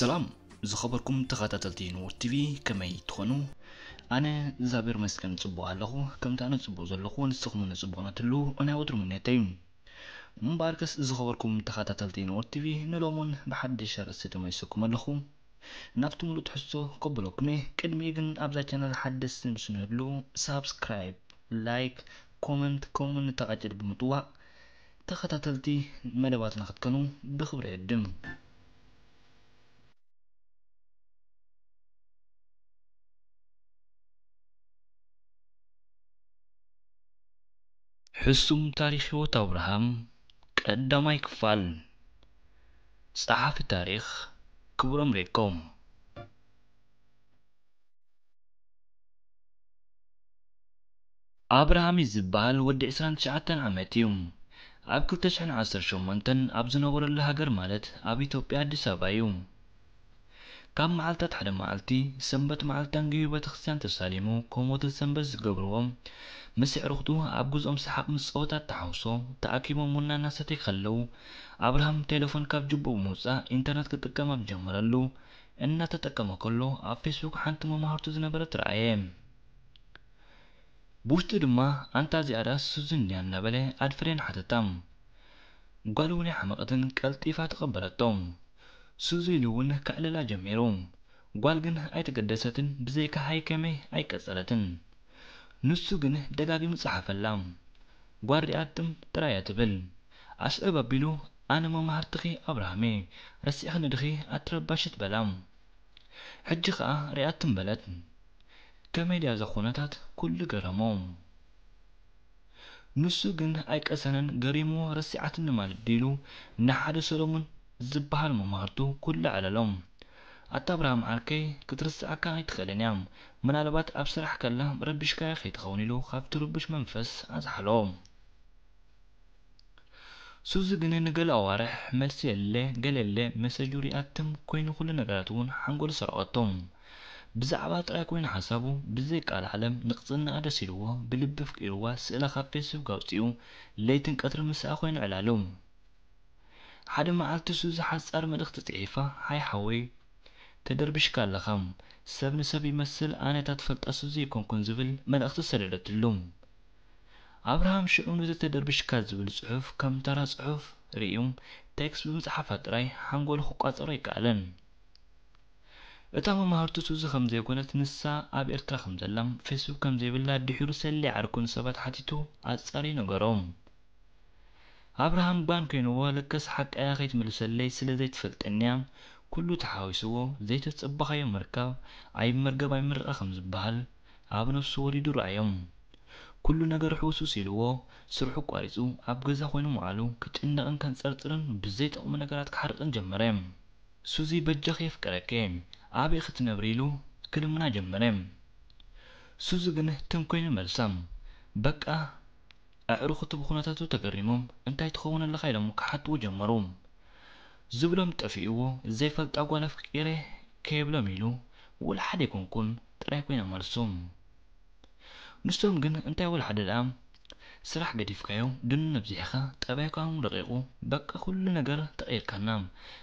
ሰላም ዝኸበርኩም ተኸታተልቲ ንውር ቲቪ ከመይ ትኾኑ ኣነ እግዚኣብሔር መስቀን ፅቡቅ ኣለኹ ከምቲ ኣነ ፅቡቅ ዘለኹ ንስኹም ንፅቡቅ ነትሉ ናይ ወትሪ ምነተ እዩ እምበር ከስ ዝኸበርኩም ተኸታተልቲ ንውር ቲቪ ንሎሙን ብሓድሽ ርእሲ ተመይሰኩም ኣለኹ ናብቲ ሙሉእ ትሕዝቶ ከበለኩም እየ ቅድሚ ግን ኣብዛ ቻነል ሓደስቲ ምስ ንህሉ ሳብስክራይብ ላይክ ኮመንት ከምኡውን ተቓጭል ብምጥዋዕ ተኸታተልቲ መደባትና ክትከኑ ብክብሪ ዕድም ሕሱም ታሪክ ሕይወት ኣብርሃም ቀዳማይ ክፋል ጸሓፊ ታሪክ ክቡሮም ሬኮም ኣብርሃም እዩ ዝበሃል ወዲ 29 ዓመት እዩ ኣብ 218 ኣብ ዝነበረሉ ሃገር ማለት ኣብ ኢትዮጵያ ኣዲስ ኣበባ እዩ ካብ መዓልታት ሓደ መዓልቲ ሰንበት መዓልቲ ኣንግቢ ቤተ ክርስቲያን ተሳሊሙ ከምኡ ወትሪ ሰንበት ዝገብርዎም ምስ ኣዕርኽቱ ኣብ ግዝኦም ሰሓቕ ምስ ፀወታት ተሓውሶ ተኣኪቦም ቡና እናሰተዩ ከለዉ ኣብርሃም ቴሌፎን ካብ ጅቡኡ ብምውፃእ ኢንተርነት ክጥቀም ኣብ ጀመረሉ እናተጠቀመ ከሎ ኣብ ፌስቡክ ሓንቲ መምሃርቱ ዝነበረት ረኣየ ብውሽጡ ድማ ኣንታ እዚኣ ዳስ ድያ እናበለ ኣድፍሬን ሓተታም ጓል እውን ሓመቐትን ቀልጢፋ ተቐበለቶም ሱዙ ኢሉ እውን ካዕልላ ጀሚሩ ጓል ግን ኣይተገደሰትን ብዘይካ ሃይ ከመይ ኣይቀጸለትን ንሱ ግን ደጋጊሙ ጸሓፈላ ጓርዲኣትም ጥራይ ኣትብል ኣስዕብ ኣቢሉ ኣነ መምሃርትኺ ኣብርሃሜ ረሲዕኺ ንድኺ ኣትረባሽ ትበላ ሕጂ ኸዓ ሪኣትን በለት ከመይ ድያ እዛ ኹነታት ኩሉ ገረሞ ንሱ ግን ኣይቀሰነን ገሪምዎ ረሲዓትን ንማልድ ኢሉ ንሓደ ሰሎሙን ዝበሃል መምሃርቱ ኩሉ ዕለሎም أتبرأ معك كترس أكان يدخل نعم من ألبات أبصر حكى له ربش كايخ يتخوني له خاف تربش منفس أز حلوم سوزي قلنا نقل أوارح ملسي اللي قل اللي مسجوري أتم كوين كل نقلاتون حنقول سرقتهم بزعبات راكوين حسابو بزيك على العالم نقصنا على سيلوه بلبفك إلوه سئلة خافي سيو قوتيو ليتن كتر مساء خوين علالوم حد عالتسوز حسار مدخت تعيفة هاي حوي تدربش كان لخم سب نسب يمثل أنا تتفلت أسوزي كون كون زبل من أختصر إلى تلوم أبراهام شؤون وزي تدربش كان زبل صحف كم ترى صحف ريوم تكس بمصحفات راي حنقول خقات راي كالن إتام مهارتو سوزي خم زي كونت نسا أب إرترا خم زلم فيسبوك كم زي بلا دحيرو سلي عركون سبات حاتيتو أتصاري نقروم أبراهام بان كينوه لكس حق آخيت ملسلي سلزي تفلت أنيام ኩሉ ተሓዊስዎ ዘይተፀበኻዮ ምርካብ ኣይምርገብ ኣይምረአ ዝበሃል ኣብ ነፍሱ ወሊዱ ረኣዮም። ኩሉ ነገር ሕውስውስ ኢልዎ ስርሑ ቋሪፁ ኣብ ገዛ ኮይኑ መዓሉ ክጭነቕን ከንፀርጥርን ብዘይጠቕሙ ነገራት ክሓርቕን ጀመረ። ሱዚ በጀኺ የፍቀረከ ኣበይ ክትነብሪ ኢሉ ክልምና ጀመረ። ሱዚ ግን ህትም ኮይኑ መልሳም በቃ ኣዕሩኽቲ ብኹነታቱ ተገሪሞም እንታይ ትኸውን ኣለኻ ኢሎም ክሓትዎ ጀመሩ። ዝብሎም ጠፊእዎ ዘይፈልጣ ጓል ኣፍቂረ ከይብሎም ኢሉ ወልሓደ ይኮንኩን ጥራይ ኮይነ መልሱ ንሶም ግን እንታይ ወልሓደ ደኣ ስራሕ ገዲፍካዮ ድኑን ኣብዚሕኻ ጠባይካ ደቂቁ በቃ ኩሉ ነገር ተቐይርካና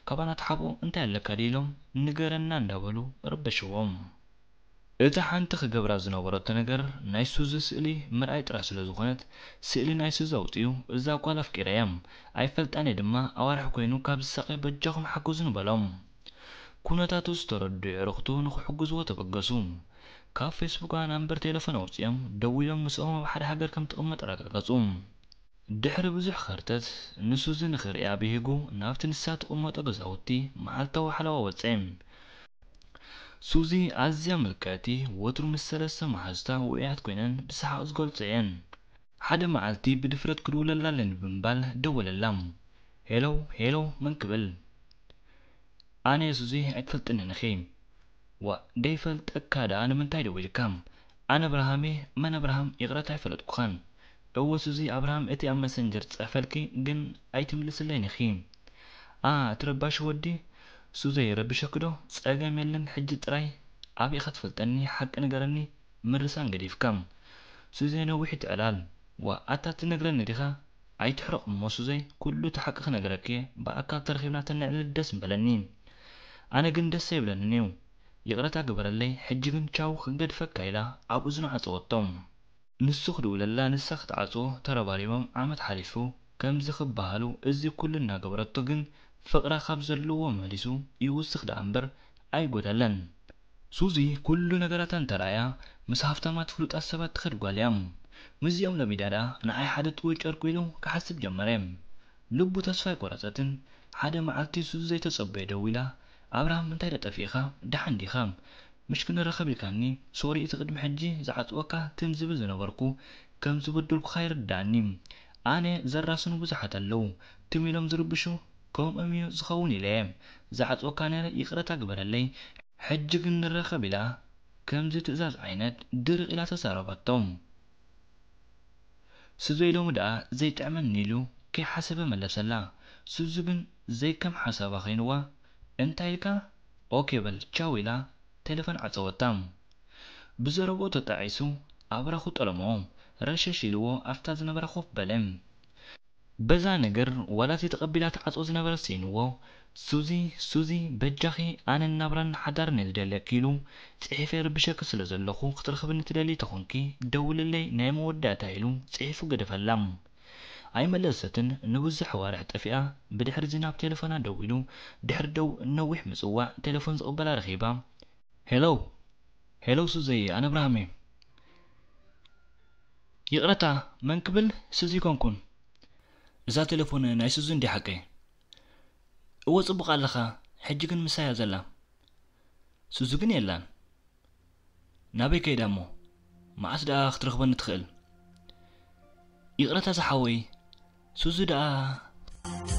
ካባናት ሓብኡ እንታይ ኣለካ ድኢሎም ንገረና እንዳበሉ ረበሽዎም እቲ ሓንቲ ክገብራ ዝነበረቶ ነገር ናይ ሱዚ ስእሊ ምርኣይ ስለ ዝኾነት ስእሊ ናይ ሱዚ ኣውፅኡ እዛ ጓል ኣፍቂራ እያ እየ ድማ ኣዋርሒ ኮይኑ ካብ ዝሳቀ በጃኹም ሓገዙኒ በሎም ኩነታት ዝተረድዩ ዕርክቱ ንክሕግዝዎ ተበገሱ ካብ ፌስቡካ ናንበር ቴሌፎን ኣውፅኦም ደው ኢሎም ምስኦም ኣብ ሓደ ሃገር ከም ትቕመጥ ረጋገፁ ድሕሪ ብዙሕ ከርተት ንሱዚ ንኽሪኣ ብሂጉ ናብቲ ንሳ ትቕመጦ ገዛውቲ መዓልታዊ ሓለዋ ወፀ سوزي ازيا ملكاتي وتر مسلسه محزتا وقعت كوينن بسحا اسقول تيان حدا معلتي بدفرت كرول لالن بمبال دول اللام هلو هلو من قبل انا سوزي اتفلت ان نخيم و ديفلت اكاد انا من تايد ويلكم انا ابراهامي من ابراهام يغرات فلت كوخان أو سوزي ابراهام اتي ام مسنجر تصفلكي جن ايتم لسلاي نخيم اه ترباش ودي እሱ ዘይረብሸክ ዶ ጸገም የለን ሕጂ ጥራይ ኣብኢ ኸትፈልጠኒ ሓቂ ነገረኒ ምርሳ እንገዲፍካ ሱዘይ ነዊሕ ትዕላል ዋ ኣታ ትነግረኒ ዲኻ ኣይትሕረቕ እሞ ሱዘይ ኩሉ ተሓቂ ሓቂ ክነግረክ ብኣካል ተረኺብና ተንዕል ደስ ምበለኒ ኣነ ግን ደስ ኣይብለንን እዩ ይቕረታ ግበረለይ ሕጂ ግን ቻው ክንገድፈካ ኢላ ኣብኡ እዝኑ ዓፅወቶ ንሱ ክድውለላ ንሳ ክትዓፅዎ ተረባሪቦም ዓመት ሓሊፉ ከምዚ ክበሃሉ እዚ ኩሉ እናገበረቶ ግን ፍቕራ ካብ ዘለዎ መሊሱ እዩ ዝኽዳእ እምበር ኣይጐደለን ሱዚ ኵሉ ነገራታ እንተርእያ ምስ ሃብታማት ፍሉጣት ሰባት ትኸድ ጓል እያ ምስዚኦም ለሚዳ ድኣ ንዓይ ሓደ ጥውይ ጨርቂ ኢሉ ክሓስብ ጀመረ ልቡ ተስፋ ኣይቈረፀትን ሓደ መዓልቲ ሱዚ ዘይተጸበየ ደው ኢላ ኣብርሃም እንታይ ተጠፊእኻ ደሓን ዲኻ ምሽ ክንረኸብ ኢልካኒ ሶሪ እቲ ቅድሚ ሕጂ ዝዓጽወካ ትም ዝብል ዝነበርኩ ከም ዝበደልኩኻ ይርዳኣኒ ኣነ ዘራስኑ ብዙሓት ኣለዉ ትም ኢሎም ዝርብሹ كوم أمي زخوني لام زعت وكان يقرأ تكبر اللي حجك نرخ بلا كم زيت زاز عينت در إلى تسارة بطوم سوزيلو مدا زيت عمل نيلو كي حسب ملا سلا سوزوغن زي كم حسب خينوا انت ايكا اوكي بل تشاو الى تلفن عصوتام بزربو تتعيسو ابرخو طلموم رشاشيلو افتاز نبرخو بلم በዛ ነገር ወላቲ ተቐቢላ ተዓፅኦ ዝነበረ ስኢንዎ ሱዚ ሱዚ በጃኺ ኣነ ናብራን ሓዳርን እየ ዝደልየኪ ኢሉ ፅሒፈ ርብሸኪ ስለ ዘለኹ ክትረኽብኒ ትደሊ ተኾንኪ ደውልለይ ናይ መወዳእታ ኢሉ ፅሒፉ ገደፈላ ኣይመለሰትን ንብዙሕ ዋርሕ ጠፊኣ ብድሕሪ ዚ ናብ ቴሌፎና ደው ኢሉ ድሕሪ ደው ነዊሕ ምፅዋዕ ቴሌፎን ዝቕበላ ረኺባ ሄሎ ሄሎ ሱዘይ ኣነ ብርሃም እየ ይቕረታ መን ክብል ስዚ ኮንኩን እዛ ቴሌፎን ናይ ስዙ እንዲ ሓቂ እዎ ፅቡቕ ኣለኻ ሕጂ ግን ምሳያ ዘላ ስዙ ግን የላን ናበይ ከይዳ እሞ መዓስ ደኣ ክትረኽበኒ ትኽእል ይቕረታ ዝሓወይ ስዙ ደኣ